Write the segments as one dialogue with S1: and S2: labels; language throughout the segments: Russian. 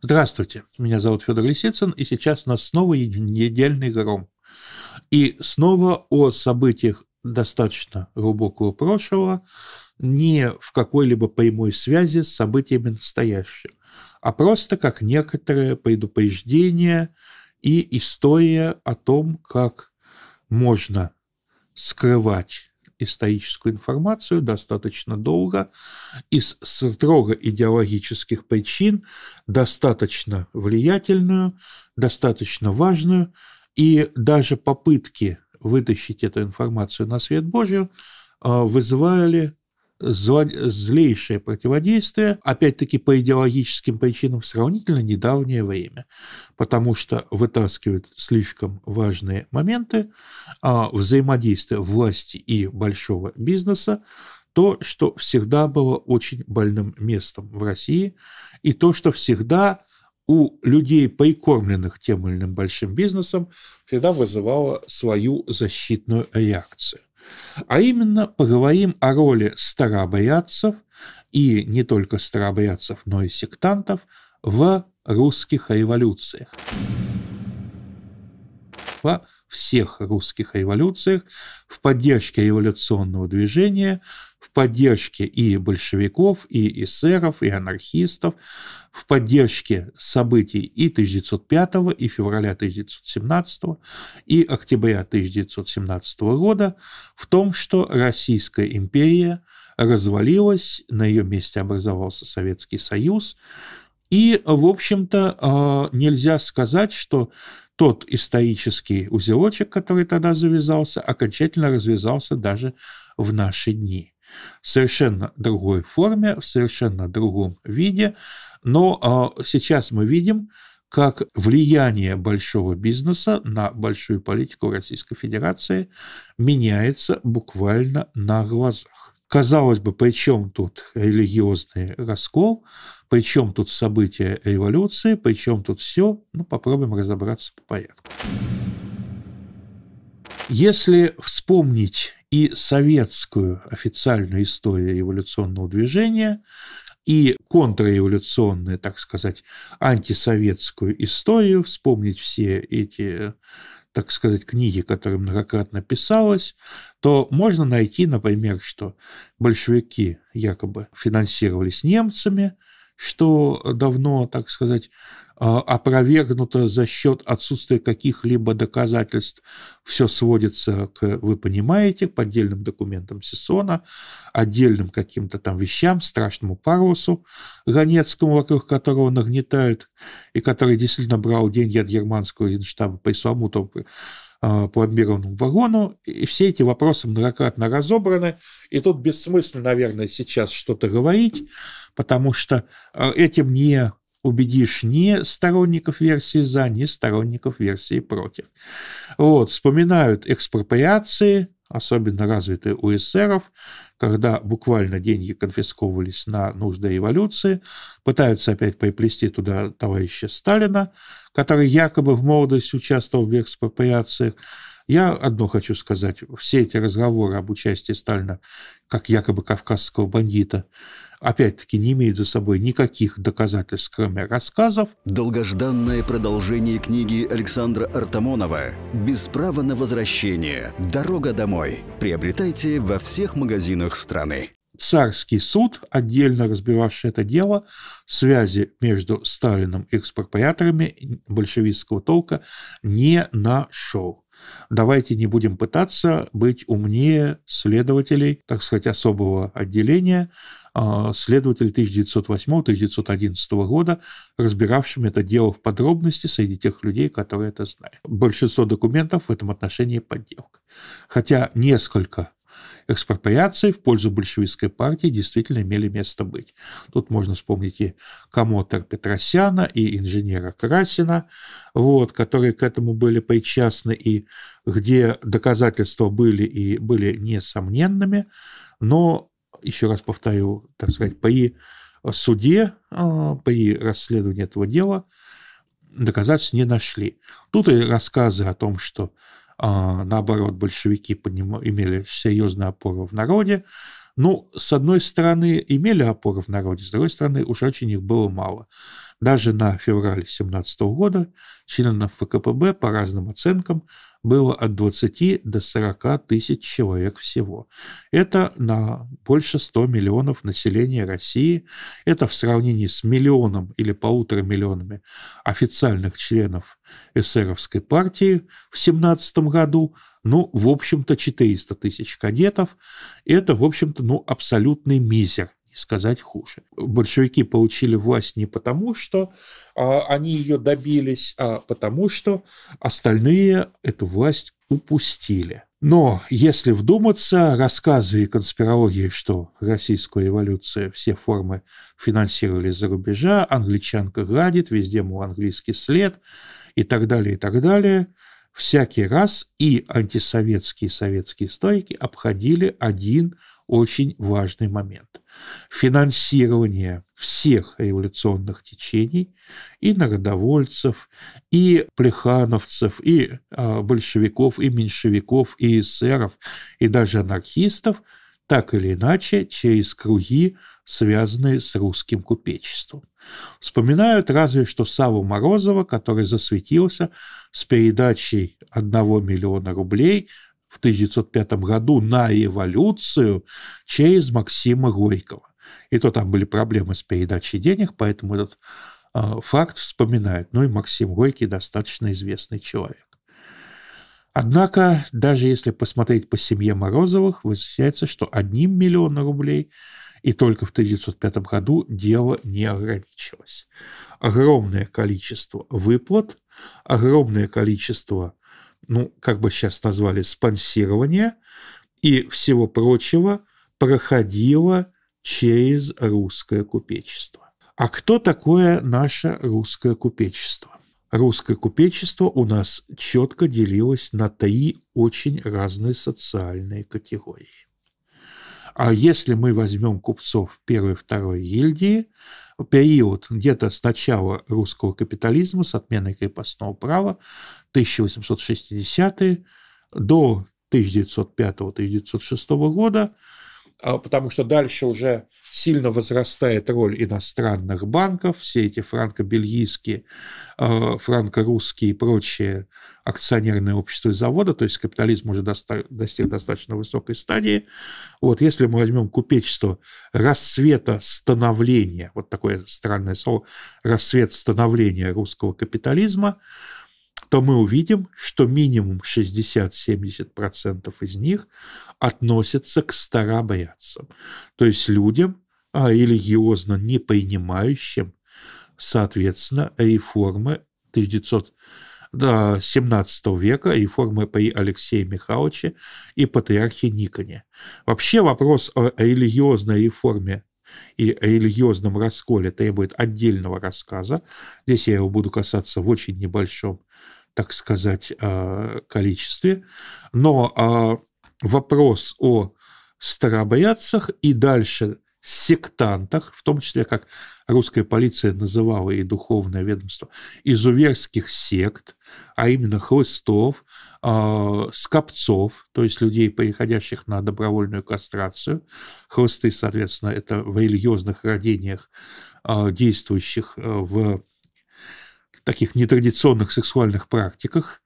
S1: Здравствуйте, меня зовут Федор Лисицын, и сейчас у нас снова недельный гром. И снова о событиях достаточно глубокого прошлого, не в какой-либо прямой связи с событиями настоящего, а просто как некоторое предупреждение и история о том, как можно скрывать историческую информацию достаточно долго, из строго идеологических причин, достаточно влиятельную, достаточно важную, и даже попытки вытащить эту информацию на свет Божий а, вызывали злейшее противодействие, опять-таки по идеологическим причинам, в сравнительно недавнее время, потому что вытаскивают слишком важные моменты а взаимодействия власти и большого бизнеса, то, что всегда было очень больным местом в России, и то, что всегда у людей, прикормленных тем или иным большим бизнесом, всегда вызывало свою защитную реакцию. А именно поговорим о роли старообрядцев и не только старообрядцев, но и сектантов в русских революциях. Во всех русских революциях в поддержке революционного движения – в поддержке и большевиков, и эсеров, и анархистов, в поддержке событий и 1905, и февраля 1917, и октября 1917 года в том, что Российская империя развалилась, на ее месте образовался Советский Союз, и, в общем-то, а, нельзя сказать, что тот исторический узелочек, который тогда завязался, окончательно развязался даже в наши дни в совершенно другой форме, в совершенно другом виде. Но а, сейчас мы видим, как влияние большого бизнеса на большую политику Российской Федерации меняется буквально на глазах. Казалось бы, при чем тут религиозный раскол, при чем тут события революции, при чем тут все, ну попробуем разобраться по порядку. Если вспомнить и советскую официальную историю эволюционного движения, и контрреволюционную, так сказать, антисоветскую историю, вспомнить все эти, так сказать, книги, которые многократно писалось, то можно найти, например, что большевики якобы финансировались немцами, что давно, так сказать, э, опровергнуто за счет отсутствия каких-либо доказательств. Все сводится к, вы понимаете, к поддельным документам Сесона, отдельным каким-то там вещам, страшному парусу Ганецкому, вокруг которого нагнетают, и который действительно брал деньги от германского генштаба по Исламутову а, пломбированному вагону. И все эти вопросы многократно разобраны. И тут бессмысленно, наверное, сейчас что-то говорить, потому что а, этим не убедишь ни сторонников версии «за», ни сторонников версии «против». Вот, вспоминают экспроприации, особенно развитые у эсеров, когда буквально деньги конфисковывались на нужды эволюции, пытаются опять приплести туда товарища Сталина, который якобы в молодости участвовал в экспроприациях. Я одно хочу сказать. Все эти разговоры об участии Сталина как якобы кавказского бандита – опять-таки не имеет за собой никаких доказательств, кроме рассказов. Долгожданное продолжение книги Александра Артамонова «Без права на возвращение. Дорога домой» приобретайте во всех магазинах страны. Царский суд, отдельно разбивавший это дело, связи между Сталиным и экспроприаторами большевистского толка не нашел. Давайте не будем пытаться быть умнее следователей, так сказать, особого отделения, а, следователь 1908-1911 года, разбиравшим это дело в подробности среди тех людей, которые это знают. Большинство документов в этом отношении подделка. Хотя несколько экспроприаций в пользу большевистской партии действительно имели место быть. Тут можно вспомнить и комотор Петросяна, и инженера Красина, вот, которые к этому были причастны, и где доказательства были и были несомненными, но еще раз повторю, так сказать, при суде, а, при расследовании этого дела доказательств не нашли. Тут и рассказы о том, что а, наоборот большевики подним... имели серьезную опору в народе. Ну, с одной стороны, имели опору в народе, с другой стороны, уж очень их было мало. Даже на феврале 17 года членов ФКПБ, по разным оценкам, было от 20 до 40 тысяч человек всего. Это на больше 100 миллионов населения России. Это в сравнении с миллионом или полутора миллионами официальных членов эсеровской партии в 17 году. Ну, в общем-то, 400 тысяч кадетов. Это, в общем-то, ну, абсолютный мизер сказать хуже. Большевики получили власть не потому, что а, они ее добились, а потому, что остальные эту власть упустили. Но если вдуматься, рассказы и конспирологии, что российскую революцию все формы финансировали за рубежа, англичанка градит, везде, мол, английский след и так далее, и так далее, всякий раз и антисоветские и советские стойки обходили один очень важный момент. Финансирование всех революционных течений, и народовольцев, и плехановцев, и а, большевиков, и меньшевиков, и эсеров, и даже анархистов, так или иначе, через круги, связанные с русским купечеством. Вспоминают разве что Саву Морозова, который засветился с передачей 1 миллиона рублей в 1905 году на эволюцию через Максима Горького. И то там были проблемы с передачей денег, поэтому этот э, факт вспоминают. Ну и Максим Горький достаточно известный человек. Однако, даже если посмотреть по семье Морозовых, выясняется, что одним миллионом рублей и только в 1905 году дело не ограничилось. Огромное количество выплат, огромное количество ну, как бы сейчас назвали, спонсирования и всего прочего проходило через русское купечество. А кто такое наше русское купечество? Русское купечество у нас четко делилось на три очень разные социальные категории. А если мы возьмем купцов первой и второй гильдии, период где-то с начала русского капитализма, с отменой крепостного права, 1860-е до 1905-1906 года, а, потому что дальше уже сильно возрастает роль иностранных банков, все эти франко-бельгийские, э, франко-русские и прочие акционерные общества и завода, то есть капитализм уже достиг достаточно высокой стадии. Вот если мы возьмем купечество расцвета становления, вот такое странное слово, расцвет становления русского капитализма – то мы увидим, что минимум 60-70% из них относятся к старобоятцам, то есть людям, а религиозно не понимающим, соответственно, реформы 1917 века реформы при Алексее Михайловиче и патриархе Никоне. Вообще вопрос о религиозной реформе и религиозном расколе требует отдельного рассказа. Здесь я его буду касаться в очень небольшом так сказать, э, количестве, но э, вопрос о старообрядцах и дальше сектантах, в том числе, как русская полиция называла и духовное ведомство, изуверских сект, а именно хлыстов, э, скопцов, то есть людей, переходящих на добровольную кастрацию. Хлысты, соответственно, это в религиозных родениях действующих в таких нетрадиционных сексуальных практиках,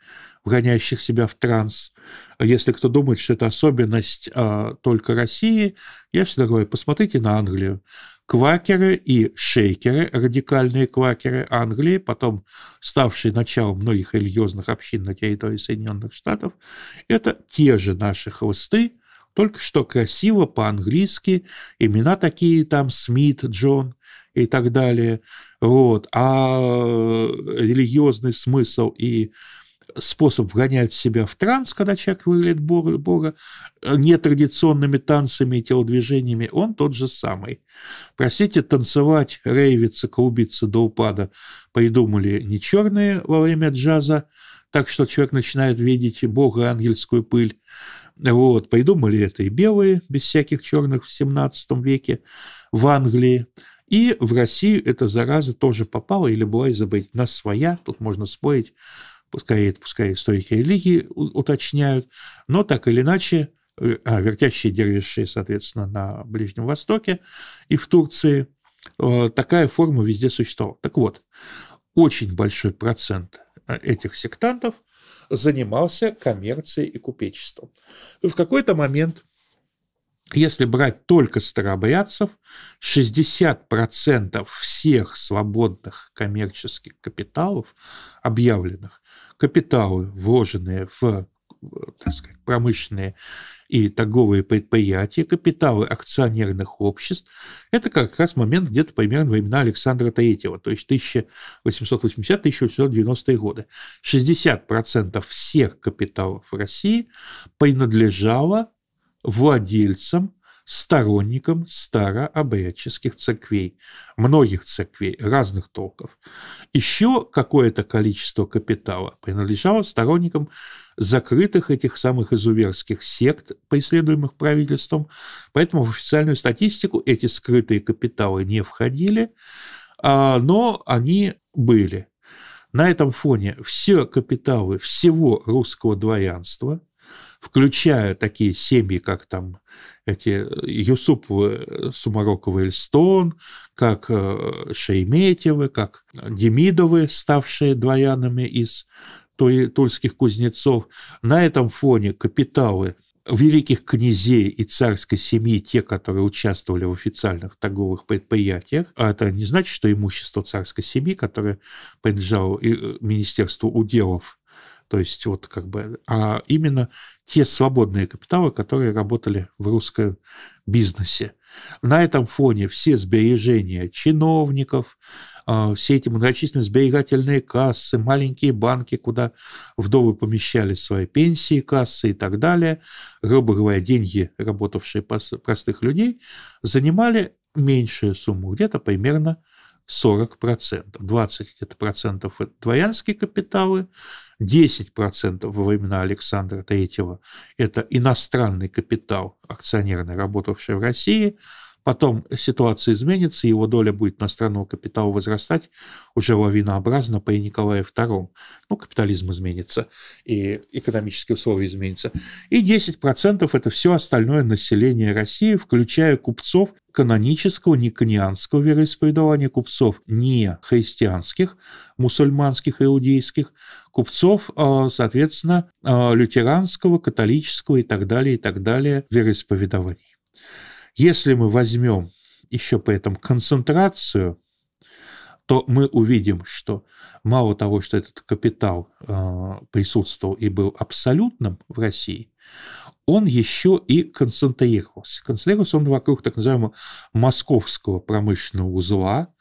S1: вгоняющих себя в транс. Если кто думает, что это особенность а, только России, я всегда говорю, посмотрите на Англию. Квакеры и шейкеры, радикальные квакеры Англии, потом ставшие началом многих религиозных общин на территории Соединенных Штатов, это те же наши хвосты, только что красиво по-английски, имена такие там Смит, Джон и так далее – вот. А э, религиозный смысл и способ вгонять себя в транс, когда человек выглядит Бога, Бога э, нетрадиционными танцами и телодвижениями, он тот же самый. Простите, танцевать, рейвиться, клубиться до упада придумали не черные во время джаза, так что человек начинает видеть Бога ангельскую пыль. Вот, придумали это и белые, без всяких черных в 17 веке в Англии. И в Россию эта зараза тоже попала или была изобретена своя, тут можно спорить, пускай, это, пускай историки религии уточняют, но так или иначе, э, а, вертящие дервиши, соответственно, на Ближнем Востоке и в Турции, э, такая форма везде существовала. Так вот, очень большой процент э, этих сектантов занимался коммерцией и купечеством. И в какой-то момент – если брать только старообрядцев, 60% всех свободных коммерческих капиталов, объявленных, капиталы, вложенные в э, так сказать, промышленные и торговые предприятия, капиталы акционерных обществ. Это как раз момент где-то примерно времена Александра Третьего, то есть 1880-1890 годы. 60% всех капиталов России принадлежало владельцем, сторонником старообрядческих церквей, многих церквей разных толков. Еще какое-то количество капитала принадлежало сторонникам закрытых этих самых изуверских сект, преследуемых правительством, поэтому в официальную статистику эти скрытые капиталы не входили, а, но они были. На этом фоне все капиталы всего русского дворянства – включая такие семьи, как там эти э, Юсуповы, э, Сумароковы, Эльстон, как э, Шейметьевы, как Демидовы, ставшие дворянами из тульских кузнецов. На этом фоне капиталы великих князей и царской семьи, те, которые участвовали в официальных торговых предприятиях, а это не значит, что имущество царской семьи, которое принадлежало Министерству уделов то есть вот как бы, а именно те свободные капиталы, которые работали в русском бизнесе. На этом фоне все сбережения чиновников, а, все эти многочисленные сберегательные кассы, маленькие банки, куда вдовы помещали свои пенсии, кассы и так далее, грубо говоря, деньги, работавшие простых людей, занимали меньшую сумму, где-то примерно 40%. 20% это процентов дворянские капиталы, 10% во времена Александра III это иностранный капитал, акционерный, работавший в России – Потом ситуация изменится, его доля будет иностранного капитала возрастать уже лавинообразно по Николае II. Ну, капитализм изменится, и экономические условия изменятся. И 10% это все остальное население России, включая купцов канонического, не канианского вероисповедования, купцов не христианских, мусульманских, иудейских, купцов, а, соответственно, а, лютеранского, католического и так далее, и так далее вероисповедований. Если мы возьмем еще при этом концентрацию, то мы увидим, что мало того, что этот капитал э, присутствовал и был абсолютным в России, он еще и концентрировался. Концентрировался он вокруг так называемого московского промышленного узла,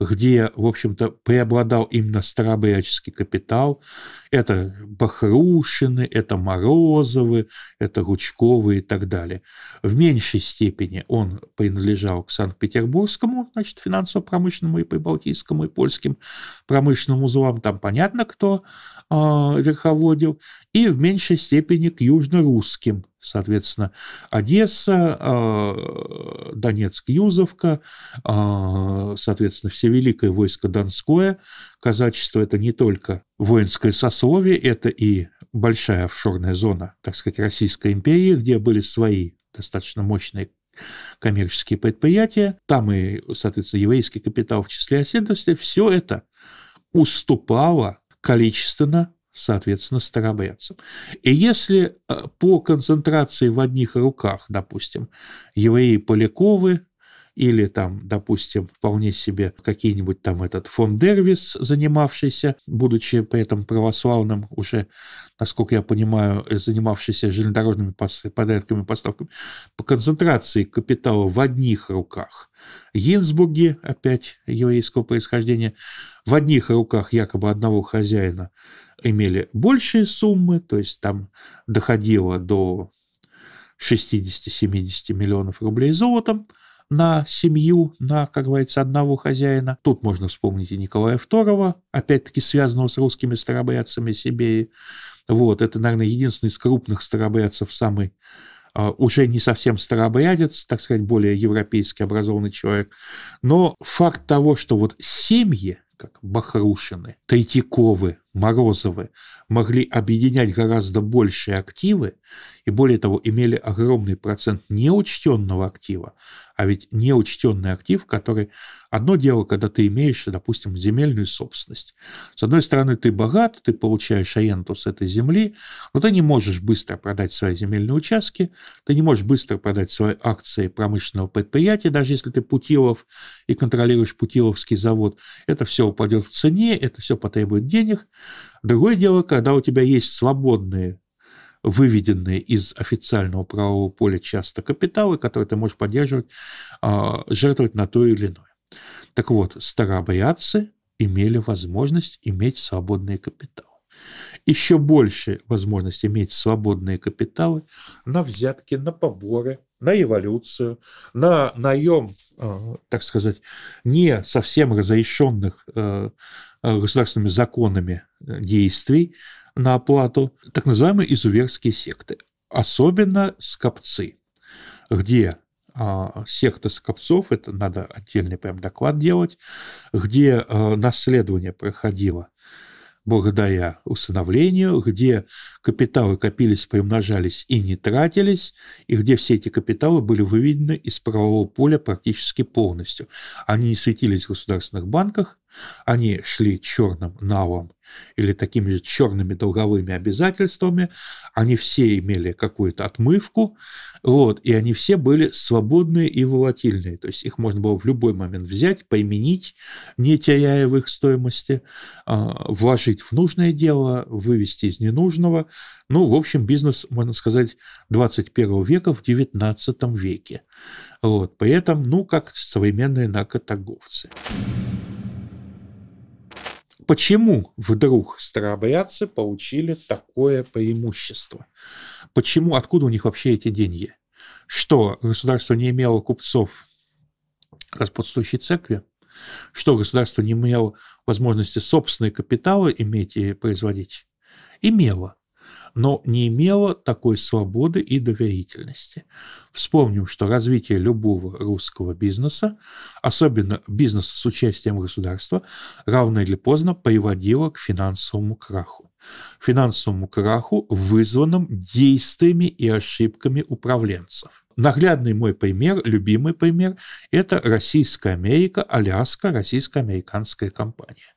S1: где, в общем-то, преобладал именно старообрядческий капитал. Это Бахрушины, это Морозовы, это Гучковы и так далее. В меньшей степени он принадлежал к Санкт-Петербургскому, значит, финансово-промышленному и прибалтийскому, и польским промышленным узлам. Там понятно, кто а, верховодил, и в меньшей степени к южно-русским, соответственно, Одесса, а, Донецк, Юзовка, а, соответственно, все великое войско Донское. Казачество – это не только воинское сословие, это и большая офшорная зона, так сказать, Российской империи, где были свои достаточно мощные коммерческие предприятия, там и, соответственно, еврейский капитал в числе оседлости, все это уступало количественно, соответственно, старобрядцам. И если э, по концентрации в одних руках, допустим, евреи Поляковы, или там, допустим, вполне себе какие-нибудь там этот фон Дервис, занимавшийся, будучи при этом православным, уже, насколько я понимаю, э, занимавшийся железнодорожными порядками поставками, по концентрации капитала в одних руках. Гинзбурги, опять еврейского происхождения, в одних руках якобы одного хозяина имели большие суммы, то есть там доходило до 60-70 миллионов рублей золотом – на семью, на, как говорится, одного хозяина. Тут можно вспомнить и Николая II, опять-таки связанного с русскими старобрядцами себе. Вот, это, наверное, единственный из крупных старобрядцев, самый а, уже не совсем старообрядец, так сказать, более европейский образованный человек. Но факт того, что вот семьи, как Бахрушины, Третьяковы, Морозовы могли объединять гораздо большие активы и, более того, имели огромный процент неучтенного актива. А ведь неучтенный актив, который... Одно дело, когда ты имеешь, допустим, земельную собственность. С одной стороны, ты богат, ты получаешь аренду с этой земли, но ты не можешь быстро продать свои земельные участки, ты не можешь быстро продать свои акции промышленного предприятия, даже если ты Путилов и контролируешь Путиловский завод. Это все упадет в цене, это все потребует денег – Другое дело, когда у тебя есть свободные выведенные из официального правового поля часто капиталы, которые ты можешь поддерживать, а, жертвовать на то или иное. Так вот, старообрядцы имели возможность иметь свободные капиталы. Еще больше возможность иметь свободные капиталы на взятки, на поборы, на эволюцию, на наем, а, так сказать, не совсем разрешенных э, Э, государственными законами э, действий на оплату, так называемые изуверские секты, особенно скопцы, где а, секта скопцов, это надо отдельный прям доклад делать, где э, наследование проходило благодаря усыновлению, где капиталы копились, приумножались и не тратились, и где все эти капиталы были выведены из правового поля практически полностью. Они не светились в государственных банках, они шли черным навом или такими же черными долговыми обязательствами, они все имели какую-то отмывку, вот, и они все были свободные и волатильные, то есть их можно было в любой момент взять, поименить, не теряя в их стоимости, а, вложить в нужное дело, вывести из ненужного. Ну, в общем, бизнес, можно сказать, 21 века в 19 веке. Вот, при этом, ну, как современные наркоторговцы. Почему вдруг старообрядцы получили такое преимущество? Почему, откуда у них вообще эти деньги? Что государство не имело купцов господствующей церкви? Что государство не имело возможности собственные капиталы иметь и производить? Имело но не имела такой свободы и доверительности. Вспомним, что развитие любого русского бизнеса, особенно бизнеса с участием государства, рано или поздно приводило к финансовому краху финансовому краху, вызванным действиями и ошибками управленцев. Наглядный мой пример, любимый пример, это Российская Америка, Аляска, российско-американская компания.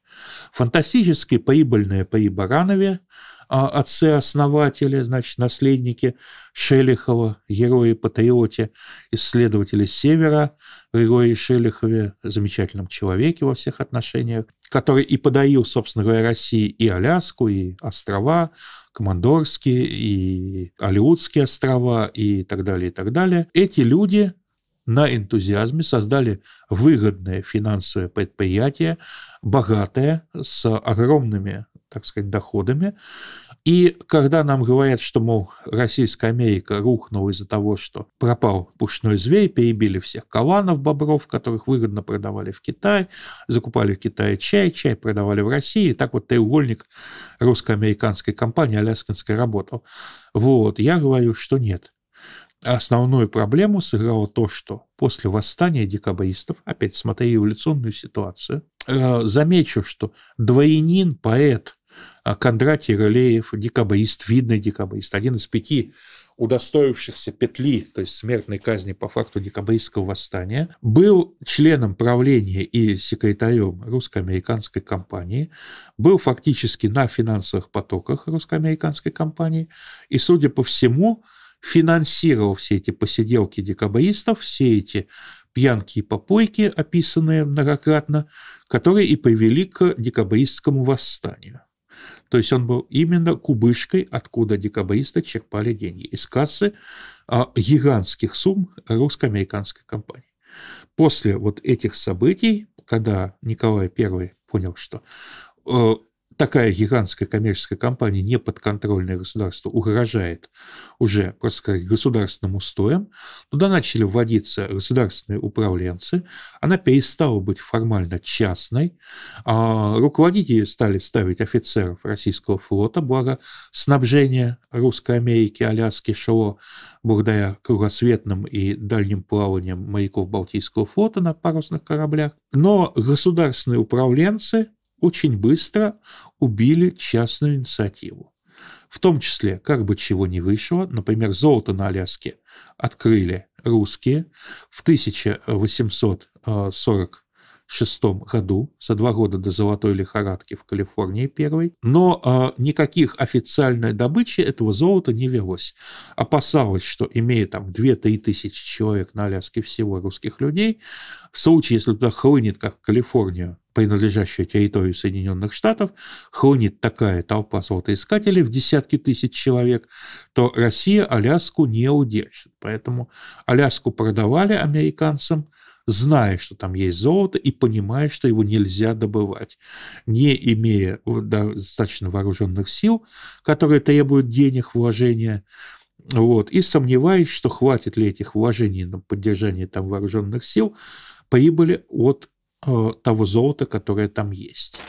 S1: Фантастически прибыльная при Баранове, а отцы-основатели, значит, наследники Шелихова, герои-патриоте, исследователи Севера, герои Шелихове, замечательном человеке во всех отношениях, который и подарил, собственно говоря, России и Аляску, и острова, Командорские, и Алиутские острова, и так далее, и так далее. Эти люди на энтузиазме создали выгодное финансовое предприятие, богатое, с огромными так сказать, доходами. И когда нам говорят, что, мол, Российская Америка рухнула из-за того, что пропал пушной зверь, перебили всех каванов, бобров, которых выгодно продавали в Китай, закупали в Китае чай, чай продавали в России, и так вот треугольник русско-американской компании Аляскинской работал. Вот, я говорю, что нет. Основную проблему сыграло то, что после восстания декабристов, опять смотря революционную ситуацию, э, замечу, что дворянин, поэт а, Кондратий Рылеев, декабрист, видный декабрист, один из пяти удостоившихся петли, то есть смертной казни по факту декабристского восстания, был членом правления и секретарем русско-американской компании, был фактически на финансовых потоках русско-американской компании и, судя по всему, финансировал все эти посиделки декабристов, все эти пьянки и попойки, описанные многократно, которые и привели к декабристскому восстанию. То есть он был именно кубышкой, откуда декабристы черпали деньги из кассы а, гигантских сумм русско-американской компании. После вот этих событий, когда Николай I понял, что э, такая гигантская коммерческая компания, не подконтрольная государству, угрожает уже, просто сказать, государственным устоям, туда начали вводиться государственные управленцы, она перестала быть формально частной, а, руководители стали ставить офицеров российского флота, благо снабжение Русской Америки, Аляски шло благодаря кругосветным и дальним плаваниям моряков Балтийского флота на парусных кораблях. Но государственные управленцы очень быстро убили частную инициативу. В том числе, как бы чего ни вышло, например, золото на Аляске открыли русские в 1840 шестом году, за два года до золотой лихорадки в Калифорнии первой, но э, никаких официальной добычи этого золота не велось. Опасалось, что имея там 2-3 тысячи человек на Аляске всего русских людей, в случае, если туда хлынет, как в Калифорнию, принадлежащая территории Соединенных Штатов, хронит такая толпа золотоискателей в десятки тысяч человек, то Россия Аляску не удержит. Поэтому Аляску продавали американцам, зная, что там есть золото, и понимая, что его нельзя добывать, не имея достаточно вооруженных сил, которые требуют денег, вложения, вот, и сомневаясь, что хватит ли этих вложений на поддержание там вооруженных сил, прибыли от Э, того золота, которое там есть.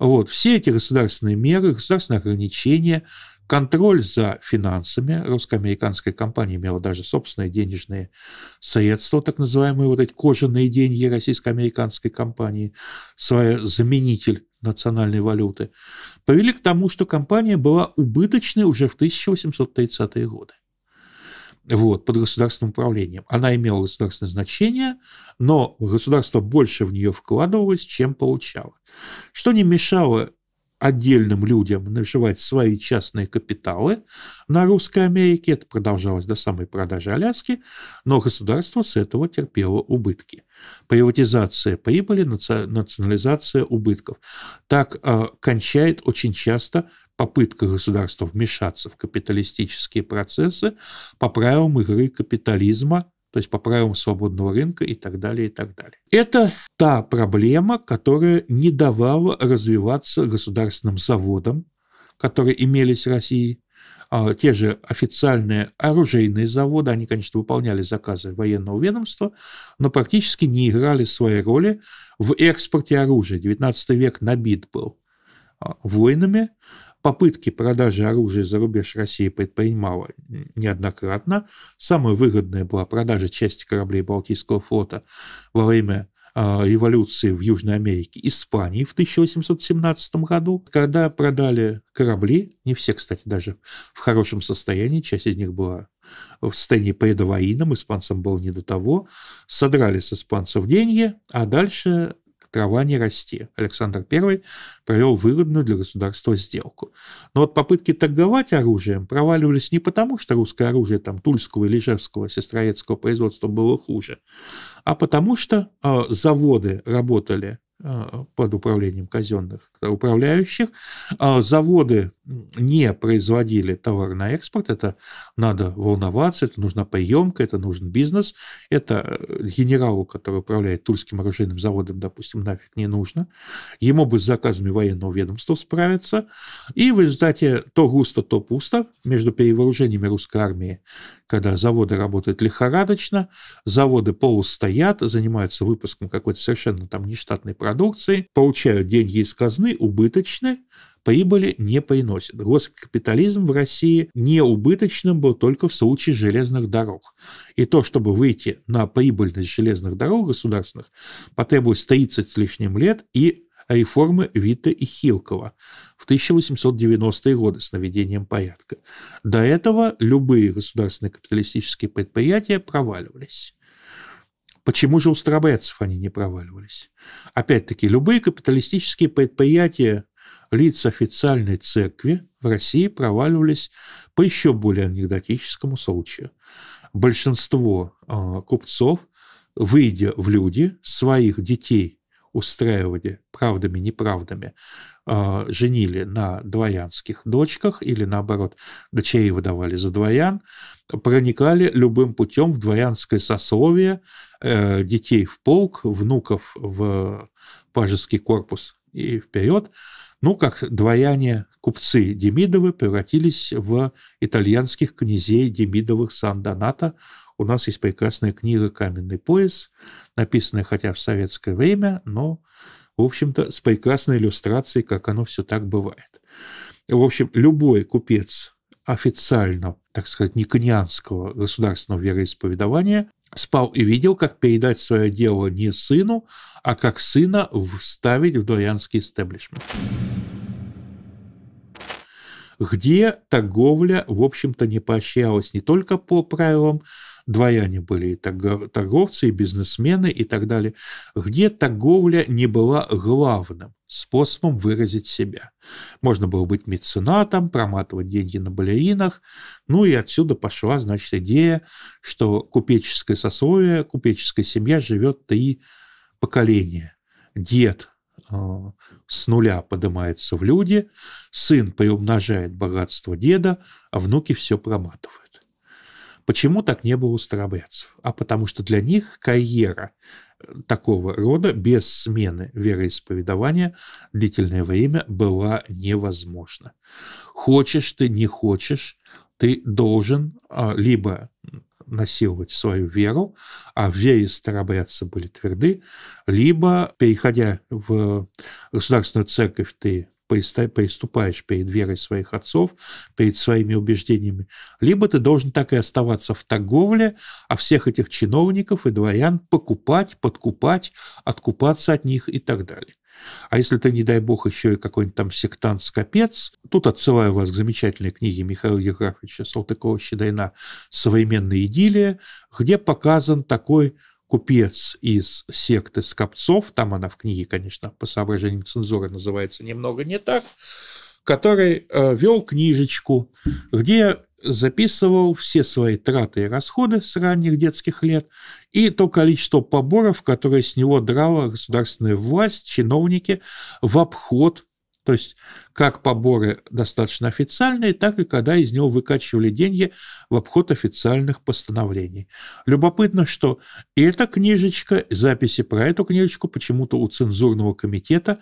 S1: Вот, все эти государственные меры, государственные ограничения, контроль за финансами. Русско-американская компания имела даже собственные денежные средства, так называемые вот эти кожаные деньги российско-американской компании, свой заменитель национальной валюты, повели к тому, что компания была убыточной уже в 1830-е годы вот, под государственным управлением. Она имела государственное значение, но государство больше в нее вкладывалось, чем получало. Что не мешало отдельным людям наживать свои частные капиталы на Русской Америке. Это продолжалось до самой продажи Аляски, но государство с этого терпело убытки. Приватизация прибыли, национализация убытков. Так э, кончает очень часто попытка государства вмешаться в капиталистические процессы по правилам игры капитализма, то есть по правилам свободного рынка и так далее, и так далее. Это та проблема, которая не давала развиваться государственным заводам, которые имелись в России, а, те же официальные оружейные заводы, они, конечно, выполняли заказы военного ведомства, но практически не играли своей роли в экспорте оружия. 19 век набит был а, войнами, попытки продажи оружия за рубеж России предпринимала неоднократно. Самая выгодная была продажа части кораблей Балтийского флота во время а, революции в Южной Америке Испании в 1817 году, когда продали корабли, не все, кстати, даже в хорошем состоянии, часть из них была в состоянии предавоенном, испанцам было не до того, содрали с испанцев деньги, а дальше трава не расти. Александр I провел выгодную для государства сделку. Но вот попытки торговать оружием проваливались не потому, что русское оружие там тульского и лежевского сестроецкого производства было хуже, а потому что э, заводы работали Э, под управлением казенных управляющих. А заводы не производили товар на экспорт. Это надо волноваться, это нужна поемка это нужен бизнес. Это э, генералу, который управляет Тульским оружейным заводом, допустим, нафиг не нужно. Ему бы с заказами военного ведомства справиться. И в результате то густо, то пусто между перевооружениями русской армии когда заводы работают лихорадочно, заводы полустоят, занимаются выпуском какой-то совершенно там нештатной продукции, получают деньги из казны, убыточны, прибыли не приносит. Госкапитализм в России не убыточным был только в случае железных дорог. И то, чтобы выйти на прибыльность железных дорог государственных, потребуется 30 с лишним лет и реформы а Вита и Хилкова в 1890-е годы с наведением порядка. До этого любые государственные капиталистические предприятия проваливались. Почему же у старобрядцев они не проваливались? Опять-таки, любые капиталистические предприятия лиц официальной церкви в России проваливались по еще более анекдотическому случаю. Большинство а, купцов, выйдя в люди, своих детей устраивали правдами-неправдами, а, женили на двоянских дочках или, наоборот, дочерей выдавали за двоян, проникали любым путем в двоянское сословие, э, детей в полк, внуков в пажеский корпус и вперед. Ну, как двояне купцы Демидовы превратились в итальянских князей Демидовых Сан-Доната, у нас есть прекрасная книга «Каменный пояс», написанная хотя в советское время, но, в общем-то, с прекрасной иллюстрацией, как оно все так бывает. В общем, любой купец официально, так сказать, никонианского государственного вероисповедования спал и видел, как передать свое дело не сыну, а как сына вставить в дворянский истеблишмент где торговля, в общем-то, не поощрялась не только по правилам двояне были и торговцы, и бизнесмены, и так далее, где торговля не была главным способом выразить себя. Можно было быть меценатом, проматывать деньги на балеринах, ну и отсюда пошла, значит, идея, что купеческое сословие, купеческая семья живет три поколения. Дед э, с нуля поднимается в люди, сын приумножает богатство деда, а внуки все проматывают. Почему так не было у старообрядцев? А потому что для них карьера э, такого рода без смены вероисповедования длительное время была невозможна. Хочешь ты, не хочешь, ты должен а, либо насиловать свою веру, а в вере старобрядцы были тверды, либо, переходя в э, государственную церковь, ты приступаешь перед верой своих отцов, перед своими убеждениями, либо ты должен так и оставаться в торговле, а всех этих чиновников и дворян покупать, подкупать, откупаться от них и так далее. А если ты, не дай бог, еще и какой-нибудь там сектант-скопец, тут отсылаю вас к замечательной книге Михаила Егорафовича Салтыкова-Щедайна «Современная идиллия», где показан такой купец из секты Скопцов, там она в книге, конечно, по соображениям цензуры называется немного не так, который э, вел книжечку, где записывал все свои траты и расходы с ранних детских лет и то количество поборов, которые с него драла государственная власть, чиновники в обход то есть как поборы достаточно официальные, так и когда из него выкачивали деньги в обход официальных постановлений. Любопытно, что эта книжечка, записи про эту книжечку почему-то у цензурного комитета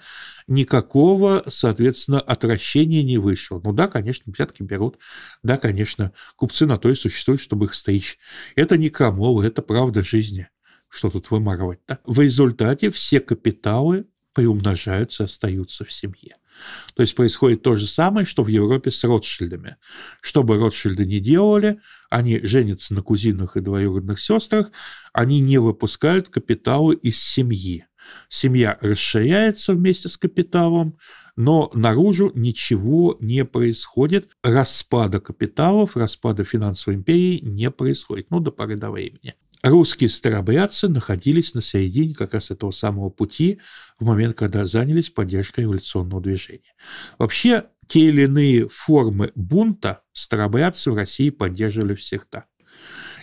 S1: никакого, соответственно, отвращения не вышло. Ну да, конечно, взятки берут, да, конечно, купцы на то и существуют, чтобы их стоить. Это не крамола, это правда жизни. Что тут вымарывать-то? В результате все капиталы приумножаются, остаются в семье. То есть происходит то же самое, что в Европе с Ротшильдами. Что бы Ротшильды ни делали, они женятся на кузинах и двоюродных сестрах, они не выпускают капиталы из семьи. Семья расширяется вместе с капиталом, но наружу ничего не происходит. Распада капиталов, распада финансовой империи не происходит, ну, до поры до времени русские старобрядцы находились на середине как раз этого самого пути в момент, когда занялись поддержкой революционного движения. Вообще, те или иные формы бунта старобрядцы в России поддерживали всегда.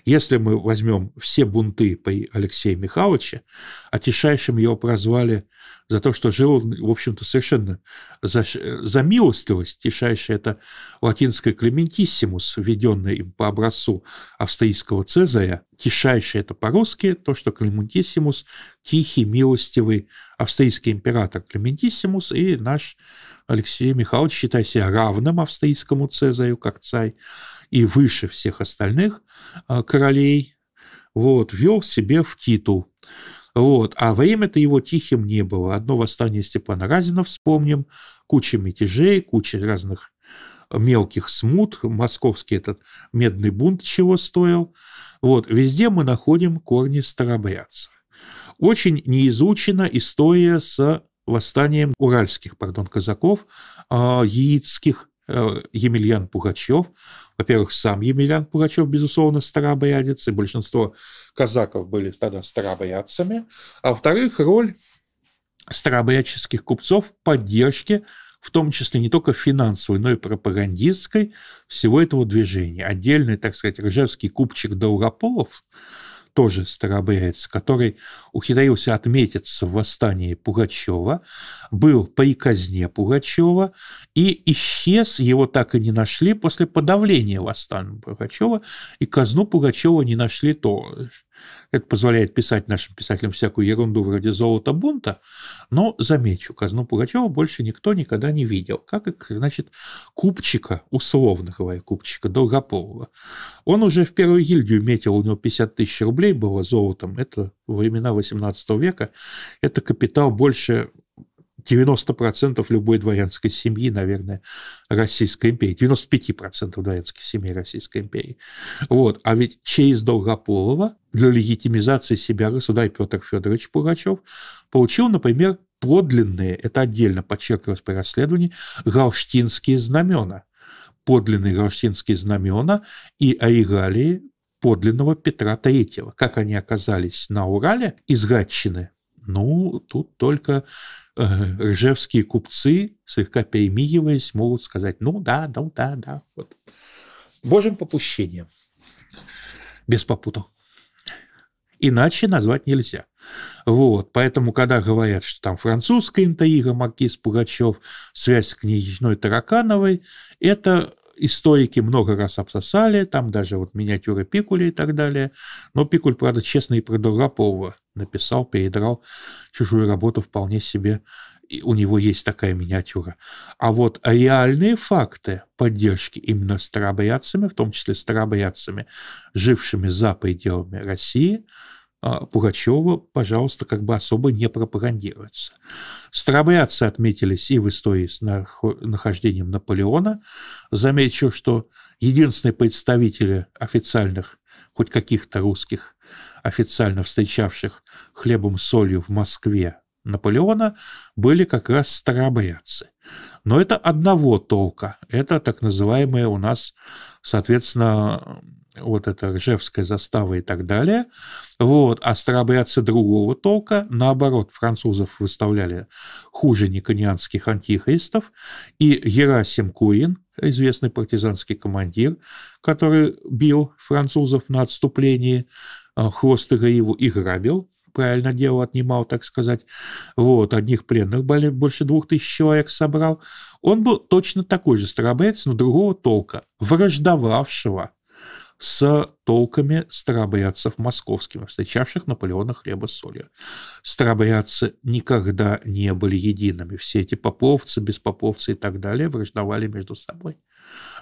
S1: Если мы возьмем все бунты по Алексею Михайловичу, а отешайшим его прозвали за то, что жил он, в общем-то, совершенно за, за милостивость. Тишайшее – это латинское «клементиссимус», введенное им по образцу австрийского Цезаря. Тишайшее – это по-русски то, что «клементиссимус» – тихий, милостивый австрийский император Клементиссимус и наш Алексей Михайлович, считает себя равным австрийскому Цезарю, как царь и выше всех остальных а, королей, вот, вел себе в титул. Вот. А время-то его тихим не было. Одно восстание Степана Разина вспомним, куча мятежей, куча разных мелких смут, московский этот медный бунт чего стоил. Вот, везде мы находим корни старобрядцев. Очень неизучена история с восстанием уральских, пардон, казаков, а, яицких Э, Емельян Пугачев. Во-первых, сам Емельян Пугачев, безусловно, старобоядец, и большинство казаков были тогда старобоядцами. А во-вторых, роль старобоядческих купцов в поддержке, в том числе не только финансовой, но и пропагандистской, всего этого движения. Отдельный, так сказать, ржевский купчик Долгополов – тоже старообрядец, который ухитрился отметиться в восстании Пугачева, был при казне Пугачева и исчез, его так и не нашли после подавления восстания Пугачева, и казну Пугачева не нашли тоже. Это позволяет писать нашим писателям всякую ерунду вроде золота бунта, но замечу, казну Пугачева больше никто никогда не видел, как и, значит, купчика, условно говоря, купчика Долгополова. Он уже в первую гильдию метил, у него 50 тысяч рублей было золотом, это времена 18 века, это капитал больше 90% любой дворянской семьи, наверное, Российской империи, 95% дворянской семьи Российской империи. Вот. А ведь через Долгополова для легитимизации себя государь Петр Федорович Пугачев получил, например, подлинные, это отдельно подчеркивалось при расследовании, галштинские знамена. Подлинные галштинские знамена и регалии подлинного Петра третьего, Как они оказались на Урале из Гатчины, ну, тут только э, ржевские купцы, слегка перемигиваясь, могут сказать, ну да, да, ну да, да. Вот. Божьим попущением. Без попутал. Иначе назвать нельзя. Вот, поэтому, когда говорят, что там французская интрига, маркиз Пугачев, связь с князьной Таракановой, это историки много раз обсосали, там даже вот миниатюры Пикули и так далее. Но Пикуль, правда, честно и про написал, передрал чужую работу вполне себе. И у него есть такая миниатюра. А вот реальные факты поддержки именно старообрядцами, в том числе старообрядцами, жившими за пределами России – а, Пугачева, пожалуйста, как бы особо не пропагандируется. Старобрядцы отметились и в истории с нахождением Наполеона. Замечу, что единственные представители официальных, хоть каких-то русских, официально встречавших хлебом солью в Москве Наполеона, были как раз старобрядцы. Но это одного толка. Это так называемые у нас, соответственно, вот это Ржевская застава и так далее. Вот, астрабрядцы другого толка, наоборот, французов выставляли хуже никонианских антихристов, и Герасим Куин, известный партизанский командир, который бил французов на отступлении, э, хвост Ираиву и грабил, правильно дело отнимал, так сказать. Вот, одних пленных больше двух тысяч человек собрал. Он был точно такой же старобрец, но другого толка, враждовавшего с толками старобрядцев московскими, встречавших Наполеона хлеба с солью. Старобрядцы никогда не были едиными. Все эти поповцы, беспоповцы и так далее враждовали между собой.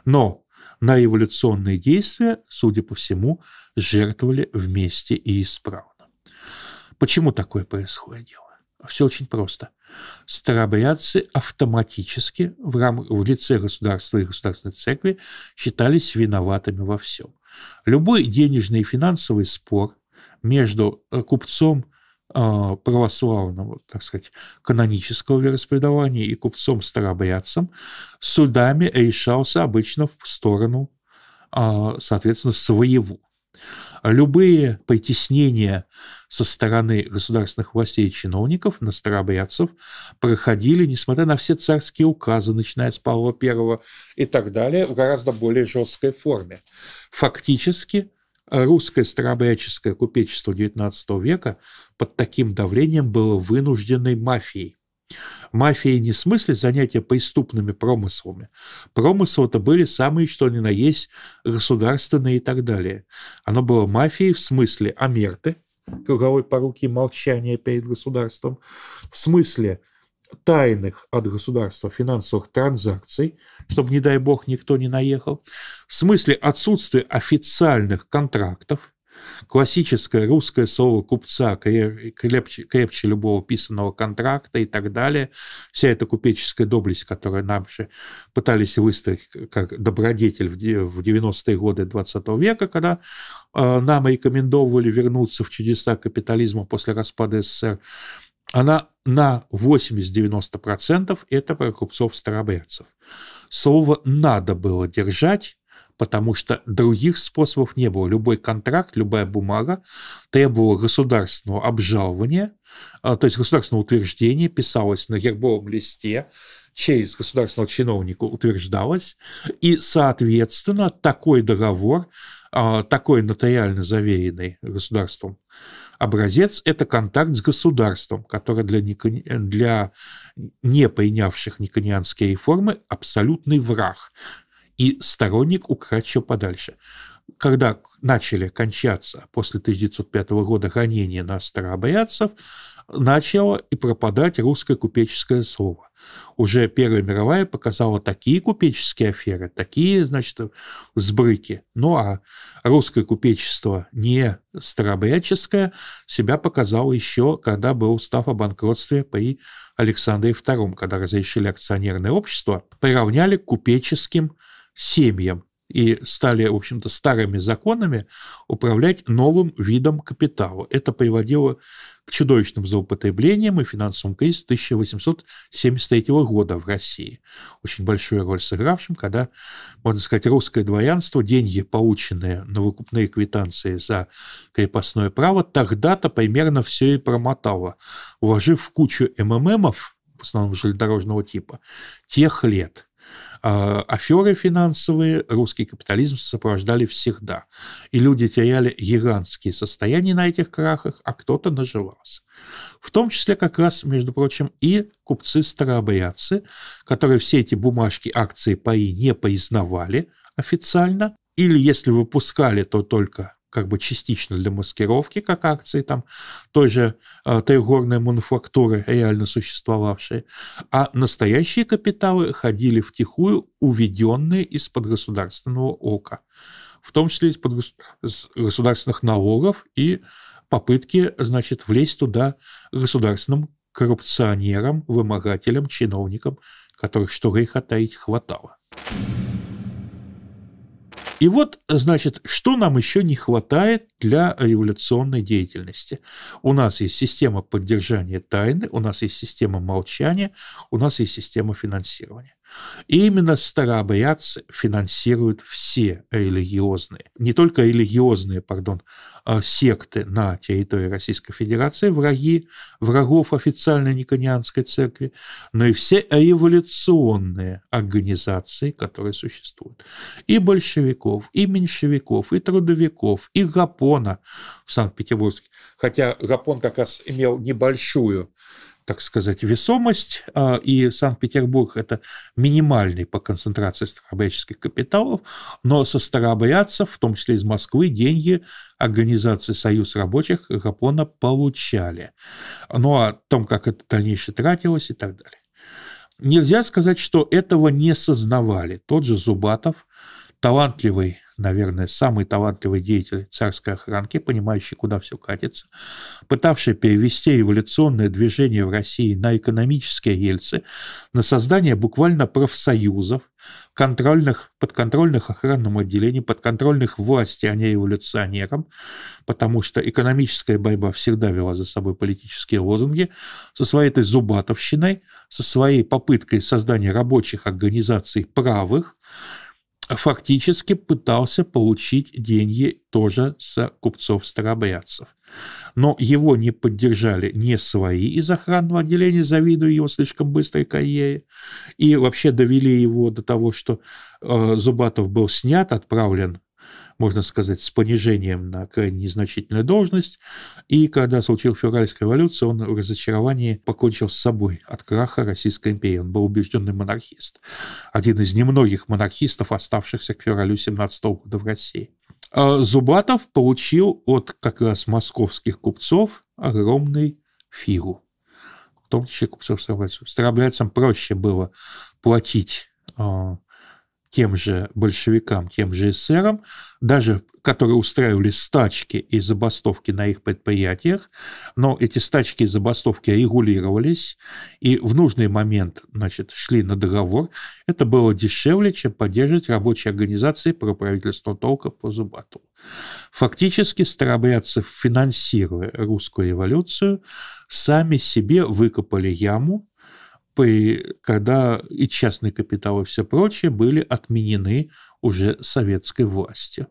S1: Но на революционные действия, судя по всему, жертвовали вместе и исправно. Почему такое происходит дело? Все очень просто. Старобрядцы автоматически в, рам... в лице государства и государственной церкви считались виноватыми во всем. Любой денежный и финансовый спор между э, купцом э, православного, так сказать, канонического вероисповедования и купцом-старообрядцем судами решался обычно в сторону, а, соответственно, своего. Любые притеснения со стороны государственных властей и чиновников настрабрядцев проходили, несмотря на все царские указы, начиная с Павла I и так далее, в гораздо более жесткой форме. Фактически русское старобряческое купечество XIX века под таким давлением было вынужденной мафией – Мафия не в смысле занятия преступными промыслами. Промыслы-то были самые, что ни на есть, государственные и так далее. Оно было мафией в смысле амерты, круговой поруки молчания перед государством, в смысле тайных от государства финансовых транзакций, чтобы, не дай бог, никто не наехал, в смысле отсутствия официальных контрактов, классическое русское слово купца крепче, крепче любого писанного контракта и так далее. Вся эта купеческая доблесть, которую нам же пытались выставить как добродетель в 90-е годы 20 века, когда а, нам рекомендовали вернуться в чудеса капитализма после распада СССР, она на 80-90% это про купцов-старобрядцев. Слово «надо было держать» потому что других способов не было. Любой контракт, любая бумага требовала государственного обжалования, а, то есть государственного утверждения, писалось на гербовом листе, через государственного чиновника утверждалось, и, соответственно, такой договор, а, такой нотариально заверенный государством образец – это контакт с государством, который для, Никон... для не принявших никонианские реформы абсолютный враг и сторонник украть еще подальше. Когда начали кончаться после 1905 года гонения на старообрядцев, начало и пропадать русское купеческое слово. Уже Первая мировая показала такие купеческие аферы, такие, значит, сбрыки. Ну а русское купечество не старообрядческое себя показало еще, когда был устав о банкротстве при Александре II, когда разрешили акционерное общество, приравняли к купеческим семьям и стали, в общем-то, старыми законами управлять новым видом капитала. Это приводило к чудовищным злоупотреблениям и финансовому кризису 1873 года в России. Очень большую роль сыгравшим, когда, можно сказать, русское дворянство, деньги, полученные на выкупные квитанции за крепостное право, тогда-то примерно все и промотало, вложив в кучу МММов, в основном железнодорожного типа, тех лет – а, аферы финансовые русский капитализм сопровождали всегда. И люди теряли гигантские состояния на этих крахах, а кто-то наживался. В том числе как раз, между прочим, и купцы-старообрядцы, которые все эти бумажки, акции, паи не поизнавали официально, или если выпускали, то только как бы частично для маскировки, как акции там той же э, трехгорной мануфактуры, реально существовавшей, а настоящие капиталы ходили в тихую, уведенные из-под государственного ока, в том числе из-под государственных налогов и попытки, значит, влезть туда государственным коррупционерам, вымогателям, чиновникам, которых что греха таить хватало. И вот, значит, что нам еще не хватает для революционной деятельности? У нас есть система поддержания тайны, у нас есть система молчания, у нас есть система финансирования. И именно старообрядцы финансируют все религиозные, не только религиозные, пардон, а, секты на территории Российской Федерации, враги, врагов официальной Никонианской церкви, но и все революционные организации, которые существуют. И большевиков, и меньшевиков, и трудовиков, и Гапона в Санкт-Петербурге. Хотя Гапон как раз имел небольшую так сказать, весомость, а, и Санкт-Петербург – это минимальный по концентрации старообрядческих капиталов, но со старообрядцев, в том числе из Москвы, деньги организации «Союз рабочих» Гапона получали. Ну, а о том, как это дальнейше тратилось и так далее. Нельзя сказать, что этого не сознавали. Тот же Зубатов, талантливый наверное, самый талантливый деятель царской охранки, понимающий, куда все катится, пытавший перевести эволюционное движение в России на экономические рельсы, на создание буквально профсоюзов, контрольных, подконтрольных охранному отделению, подконтрольных власти, а не эволюционерам, потому что экономическая борьба всегда вела за собой политические лозунги, со своей этой зубатовщиной, со своей попыткой создания рабочих организаций правых, фактически пытался получить деньги тоже с купцов-старобрядцев. Но его не поддержали ни свои из охранного отделения, завидуя его слишком быстрой карьере, и вообще довели его до того, что э, Зубатов был снят, отправлен можно сказать, с понижением на крайне незначительную должность. И когда случилась февральская революция, он в разочаровании покончил с собой от краха Российской империи. Он был убежденный монархист. Один из немногих монархистов, оставшихся к февралю 17 года в России. А Зубатов получил от как раз московских купцов огромный фигу. В том числе купцов согласился. Старобрядцам проще было платить а, тем же большевикам, тем же эсерам, даже которые устраивали стачки и забастовки на их предприятиях, но эти стачки и забастовки регулировались и в нужный момент значит, шли на договор. Это было дешевле, чем поддерживать рабочие организации про правительство толка по Зубатову. Фактически старобрядцы, финансируя русскую революцию, сами себе выкопали яму, при, когда и частный капитал и все прочее были отменены уже советской властью.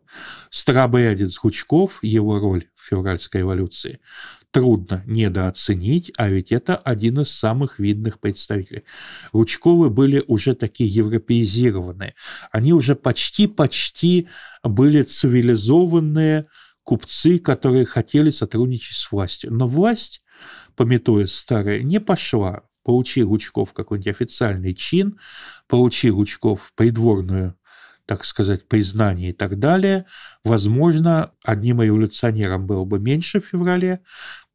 S1: Старобрядец Гучков, его роль в февральской революции трудно недооценить, а ведь это один из самых видных представителей. Ручковы были уже такие европеизированные. Они уже почти-почти были цивилизованные купцы, которые хотели сотрудничать с властью. Но власть, пометуя старое, не пошла получи Гучков какой-нибудь официальный чин, получи Гучков придворную так сказать, признание и так далее, возможно, одним революционером было бы меньше в феврале,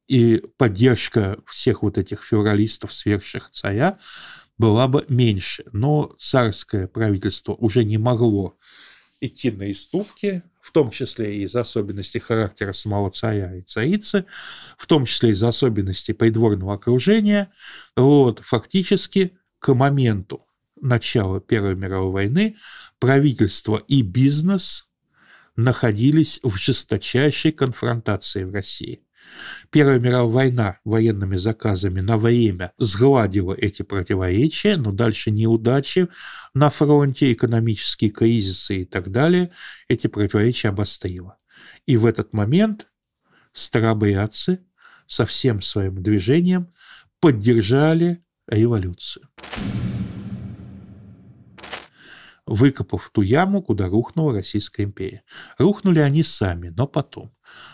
S1: и поддержка всех вот этих февралистов, сверших царя, была бы меньше. Но царское правительство уже не могло идти на иступки, в том числе и из особенностей характера самого царя и царицы, в том числе из особенностей придворного окружения, вот, фактически к моменту начала Первой мировой войны правительство и бизнес находились в жесточайшей конфронтации в России. Первая мировая война военными заказами на время сгладила эти противоречия, но дальше неудачи на фронте, экономические кризисы и так далее эти противоречия обострила. И в этот момент старобрядцы со всем своим движением поддержали революцию выкопав ту яму, куда рухнула Российская империя. Рухнули они сами, но потом.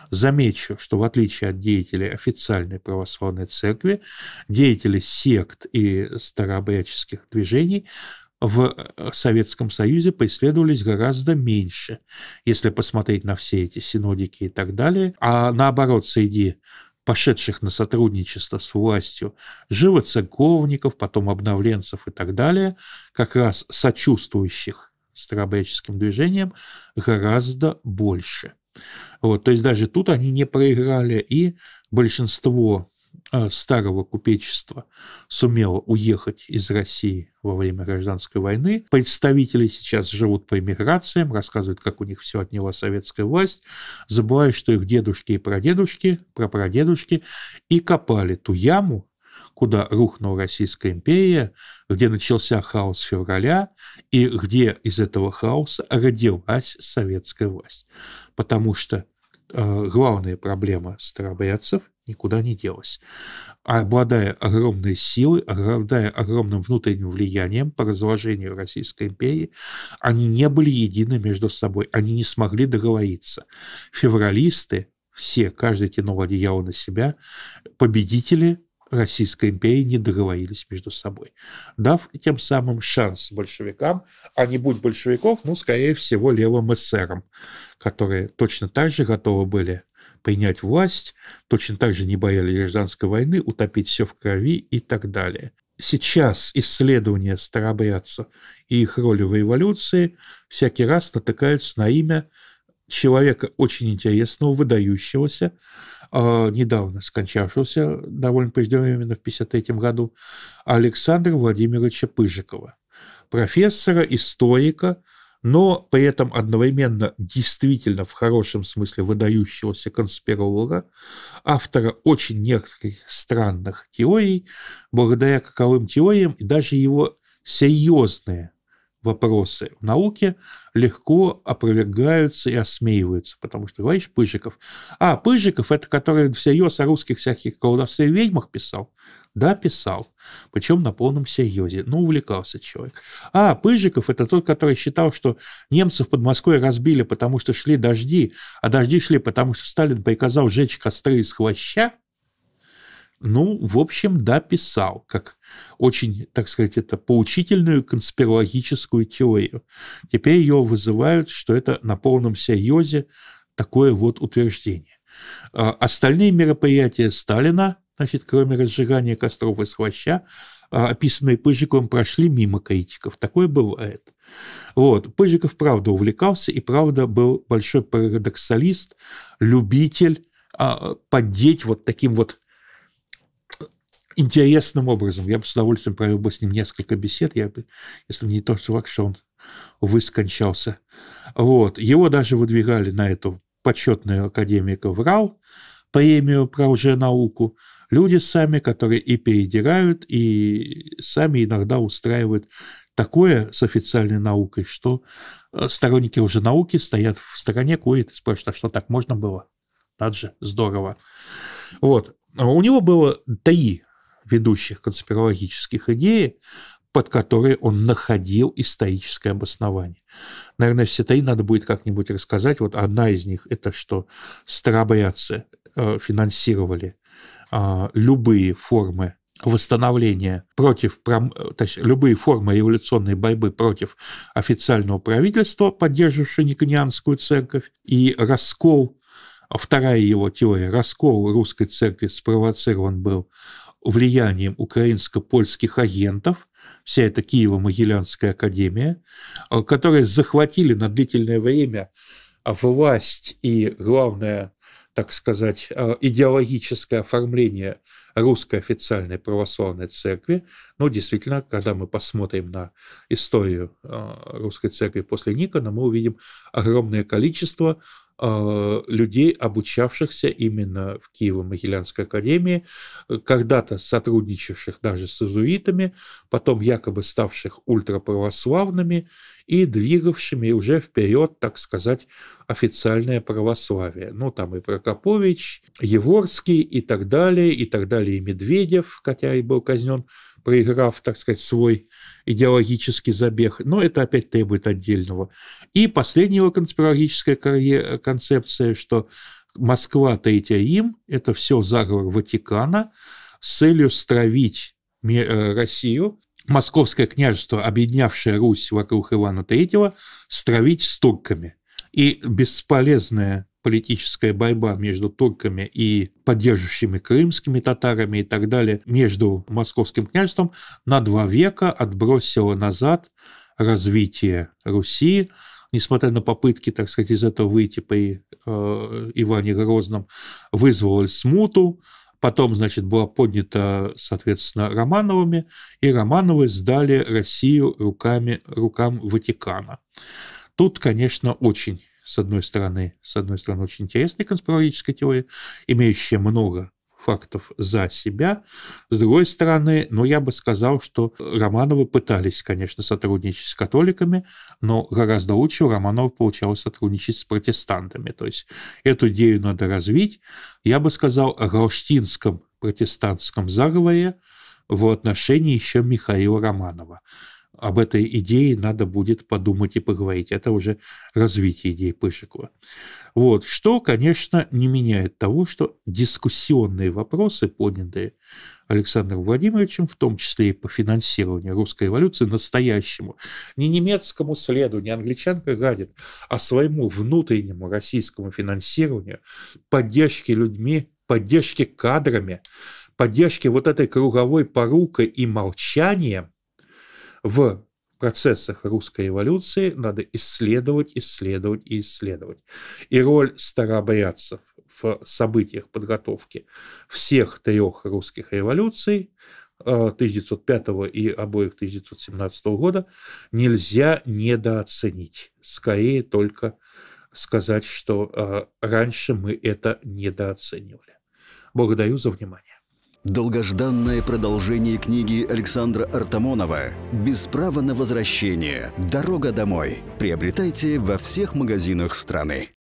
S1: Замечу, что в отличие от деятелей официальной православной церкви, деятелей сект и старообрядческих движений в Советском Союзе преследовались гораздо меньше, если посмотреть на все эти синодики и так далее. А наоборот, среди пошедших на сотрудничество с властью, живоцерковников, потом обновленцев и так далее, как раз сочувствующих старообрядческим движениям, гораздо больше. Вот, то есть даже тут они не проиграли, и большинство а, старого купечества сумело уехать из России во время гражданской войны. Представители сейчас живут по эмиграциям, рассказывают, как у них все отняла советская власть, забывая, что их дедушки и прадедушки, прапрадедушки и копали ту яму, куда рухнула Российская империя, где начался хаос февраля и где из этого хаоса родилась советская власть. Потому что Э, главная проблема старобрядцев никуда не делась. Обладая огромной силой, обладая огромным внутренним влиянием по разложению Российской империи, они не были едины между собой, они не смогли договориться. Февралисты, все, каждый тянул одеяло на себя, победители Российской империя не договорились между собой, дав тем самым шанс большевикам, а не будь большевиков, ну, скорее всего, левым эсерам, которые точно так же готовы были принять власть, точно так же не боялись гражданской войны, утопить все в крови и так далее. Сейчас исследования старобрядцев и их роли в эволюции всякий раз натыкаются на имя человека очень интересного, выдающегося, а, недавно скончавшегося, довольно преждевременно в 53 году, Александра Владимировича Пыжикова, профессора, историка, но при этом одновременно действительно в хорошем смысле выдающегося конспиролога, автора очень нескольких странных теорий, благодаря каковым теориям и даже его серьезные вопросы в науке легко опровергаются и осмеиваются, потому что говоришь Пыжиков. А, Пыжиков – это который всерьез о русских всяких колдовстве ведьмах писал? Да, писал. Причем на полном серьезе. Ну, увлекался человек. А, Пыжиков – это тот, который считал, что немцев под Москвой разбили, потому что шли дожди, а дожди шли, потому что Сталин приказал жечь костры из хвоща – ну, в общем, да, писал, как очень, так сказать, это поучительную конспирологическую теорию. Теперь ее вызывают, что это на полном серьезе такое вот утверждение. А, остальные мероприятия Сталина, значит, кроме разжигания костров и схвоща, а, описанные Пыжиковым, прошли мимо критиков. Такое бывает. Вот. Пыжиков, правда, увлекался и, правда, был большой парадоксалист, любитель а, поддеть вот таким вот интересным образом. Я бы с удовольствием провел бы с ним несколько бесед, я бы, если бы не то, что он, увы, скончался. Вот. Его даже выдвигали на эту почетную академика ВРАЛ, премию про уже науку. люди сами, которые и передирают, и сами иногда устраивают такое с официальной наукой, что э, сторонники уже науки стоят в стороне, курят и спрашивают, а что так можно было? Надо же, здорово. Вот. У него было три ведущих конспирологических идей, под которые он находил историческое обоснование. Наверное, все три надо будет как-нибудь рассказать. Вот одна из них – это что старобрядцы э, финансировали а, любые формы восстановления против, то есть любые формы революционной борьбы против официального правительства, поддерживающего Никонианскую церковь, и раскол, вторая его теория, раскол русской церкви спровоцирован был влиянием украинско-польских агентов, вся эта Киево-Могилянская академия, э, которые захватили на длительное время власть и, главное, так сказать, э, идеологическое оформление русской официальной православной церкви. Но ну, действительно, когда мы посмотрим на историю э, русской церкви после Никона, мы увидим огромное количество Э, людей, обучавшихся именно в Киево-Могилянской академии, э, когда-то сотрудничавших даже с иезуитами, потом якобы ставших ультраправославными и двигавшими уже вперед, так сказать, официальное православие. Ну, там и Прокопович, Еворский и так далее, и так далее, и Медведев, хотя и был казнен проиграв, так сказать, свой идеологический забег. Но это опять требует отдельного. И последняя его конспирологическая концепция, что Москва, Третья Рим – это все заговор Ватикана с целью стравить э, Россию, Московское княжество, объединявшее Русь вокруг Ивана III, стравить с турками. И бесполезная политическая борьба между турками и поддерживающими крымскими татарами и так далее между московским княжеством на два века отбросила назад развитие Руси, несмотря на попытки, так сказать, из этого выйти по э, Иване Грозном, вызвало смуту, потом, значит, была поднята, соответственно, Романовыми, и Романовы сдали Россию руками, рукам Ватикана. Тут, конечно, очень с одной стороны, с одной стороны, очень интересной конспирологической теории, имеющая много фактов за себя. С другой стороны, ну, я бы сказал, что Романовы пытались, конечно, сотрудничать с католиками, но гораздо лучше у Романова получалось сотрудничать с протестантами. То есть эту идею надо развить. Я бы сказал о галштинском протестантском заговоре в отношении еще Михаила Романова об этой идее надо будет подумать и поговорить. Это уже развитие идеи Пышекова. Вот. Что, конечно, не меняет того, что дискуссионные вопросы, поднятые Александром Владимировичем, в том числе и по финансированию русской революции настоящему, не немецкому следу, не англичанка гадит, а своему внутреннему российскому финансированию, поддержке людьми, поддержке кадрами, поддержке вот этой круговой порукой и молчанием, в процессах русской эволюции надо исследовать, исследовать и исследовать. И роль старообрядцев в событиях подготовки всех трех русских революций 1905 э, и обоих 1917 года нельзя недооценить. Скорее только сказать, что э, раньше мы это недооценивали. Благодарю за внимание. Долгожданное продолжение книги Александра Артамонова «Без права на возвращение. Дорога домой» приобретайте во всех магазинах страны.